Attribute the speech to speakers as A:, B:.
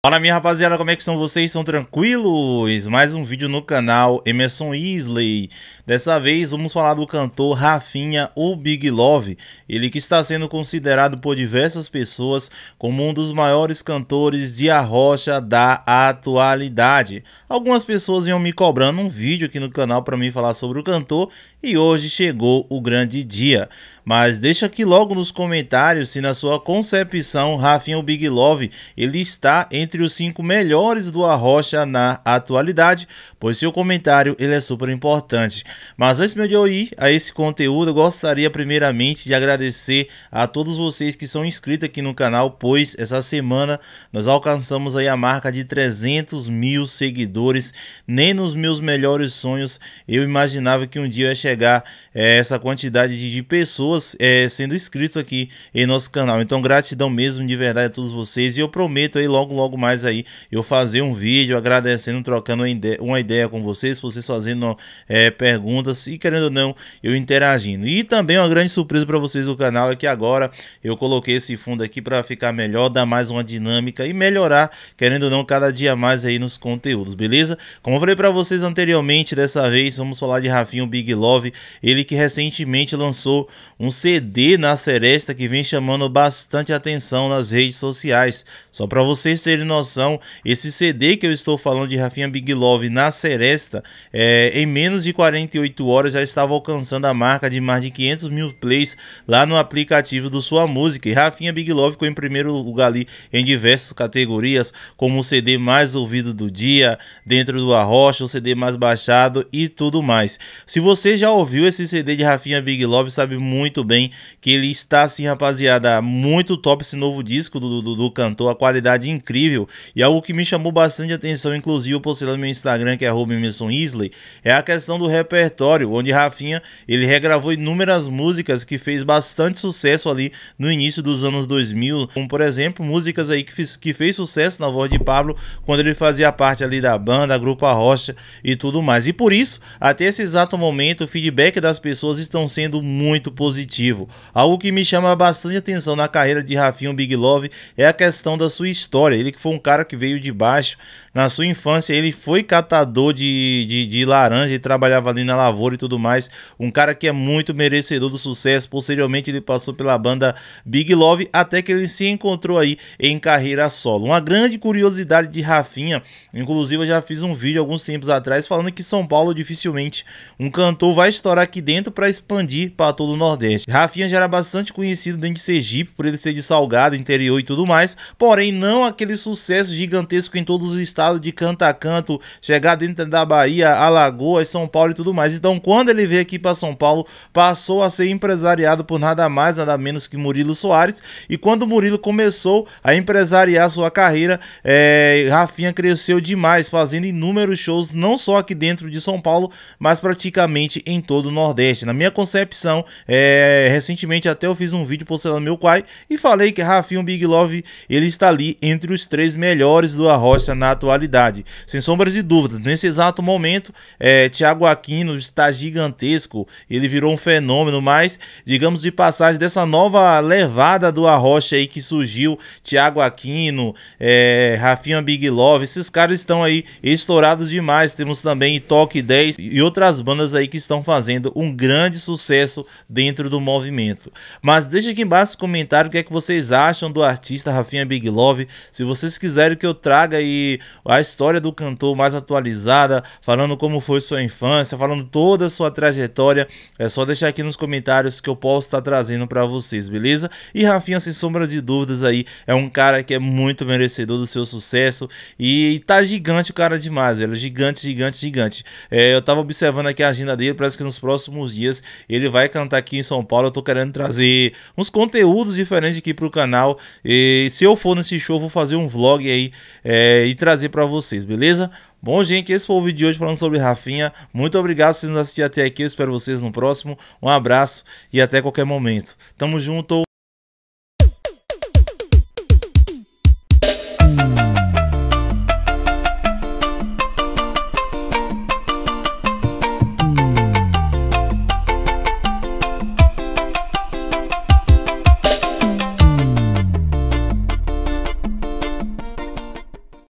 A: Fala minha rapaziada, como é que são vocês? São tranquilos? Mais um vídeo no canal Emerson Isley. Dessa vez vamos falar do cantor Rafinha, o Big Love. Ele que está sendo considerado por diversas pessoas como um dos maiores cantores de arrocha da atualidade. Algumas pessoas iam me cobrando um vídeo aqui no canal para mim falar sobre o cantor e hoje chegou o grande dia. Mas deixa aqui logo nos comentários se na sua concepção Rafinha, o Big Love, ele está entre entre os cinco melhores do Arrocha na atualidade, pois seu comentário ele é super importante. Mas antes de eu ir a esse conteúdo, eu gostaria primeiramente de agradecer a todos vocês que são inscritos aqui no canal, pois essa semana nós alcançamos aí a marca de 300 mil seguidores. Nem nos meus melhores sonhos eu imaginava que um dia ia chegar é, essa quantidade de, de pessoas é, sendo inscritos aqui em nosso canal. Então gratidão mesmo de verdade a todos vocês e eu prometo aí logo logo mais aí eu fazer um vídeo agradecendo, trocando uma ideia, uma ideia com vocês, vocês fazendo é, perguntas e querendo ou não, eu interagindo. E também uma grande surpresa para vocês do canal é que agora eu coloquei esse fundo aqui para ficar melhor, dar mais uma dinâmica e melhorar, querendo ou não, cada dia mais aí nos conteúdos, beleza? Como eu falei para vocês anteriormente, dessa vez vamos falar de Rafinho Big Love, ele que recentemente lançou um CD na Seresta que vem chamando bastante atenção nas redes sociais. Só para vocês terem noção, esse CD que eu estou falando de Rafinha Big Love na Seresta, é, em menos de 48 horas já estava alcançando a marca de mais de 500 mil plays lá no aplicativo do Sua Música. E Rafinha Big Love ficou em primeiro lugar ali em diversas categorias, como o CD mais ouvido do dia, dentro do Arrocha, o CD mais baixado e tudo mais. Se você já ouviu esse CD de Rafinha Big Love, sabe muito bem que ele está assim, rapaziada, muito top esse novo disco do, do, do cantor, a qualidade é incrível e algo que me chamou bastante atenção, inclusive eu postei lá no meu Instagram, que é Emerson é a questão do repertório, onde Rafinha ele regravou inúmeras músicas que fez bastante sucesso ali no início dos anos 2000, como por exemplo, músicas aí que, fiz, que fez sucesso na voz de Pablo quando ele fazia parte ali da banda, a Rocha e tudo mais. E por isso, até esse exato momento, o feedback das pessoas estão sendo muito positivo. Algo que me chama bastante atenção na carreira de Rafinha Big Love é a questão da sua história. Ele que foi foi um cara que veio de baixo. Na sua infância, ele foi catador de, de, de laranja e trabalhava ali na lavoura e tudo mais. Um cara que é muito merecedor do sucesso. Posteriormente, ele passou pela banda Big Love até que ele se encontrou aí em carreira solo. Uma grande curiosidade de Rafinha, inclusive eu já fiz um vídeo alguns tempos atrás falando que São Paulo dificilmente um cantor vai estourar aqui dentro para expandir para todo o Nordeste. Rafinha já era bastante conhecido dentro de Sergipe por ele ser de Salgado, interior e tudo mais, porém não aquele sucesso sucesso gigantesco em todos os estados, de canto a canto, chegar dentro da Bahia, Alagoas, São Paulo e tudo mais. Então, quando ele veio aqui para São Paulo, passou a ser empresariado por nada mais, nada menos que Murilo Soares. E quando Murilo começou a empresariar sua carreira, é, Rafinha cresceu demais, fazendo inúmeros shows, não só aqui dentro de São Paulo, mas praticamente em todo o Nordeste. Na minha concepção, é, recentemente até eu fiz um vídeo postando meu pai e falei que Rafinha Big Love ele está ali entre os três três melhores do Arrocha na atualidade. Sem sombras de dúvidas, nesse exato momento, é, Thiago Aquino está gigantesco, ele virou um fenômeno, mas, digamos de passagem, dessa nova levada do Arrocha aí que surgiu, Thiago Aquino, é, Rafinha Big Love, esses caras estão aí estourados demais. Temos também Toque 10 e outras bandas aí que estão fazendo um grande sucesso dentro do movimento. Mas deixa aqui embaixo nos comentário o que é que vocês acham do artista Rafinha Big Love, se vocês quiserem que eu traga aí a história do cantor mais atualizada, falando como foi sua infância, falando toda a sua trajetória, é só deixar aqui nos comentários que eu posso estar trazendo para vocês, beleza? E Rafinha, sem sombra de dúvidas aí, é um cara que é muito merecedor do seu sucesso e, e tá gigante o cara demais, velho, gigante, gigante, gigante. É, eu tava observando aqui a agenda dele, parece que nos próximos dias ele vai cantar aqui em São Paulo, eu tô querendo trazer uns conteúdos diferentes aqui pro canal e se eu for nesse show, vou fazer um vlog vlog aí é, e trazer para vocês, beleza? Bom, gente, esse foi o vídeo de hoje falando sobre Rafinha. Muito obrigado por vocês nos assistirem até aqui. Eu espero vocês no próximo. Um abraço e até qualquer momento. Tamo junto.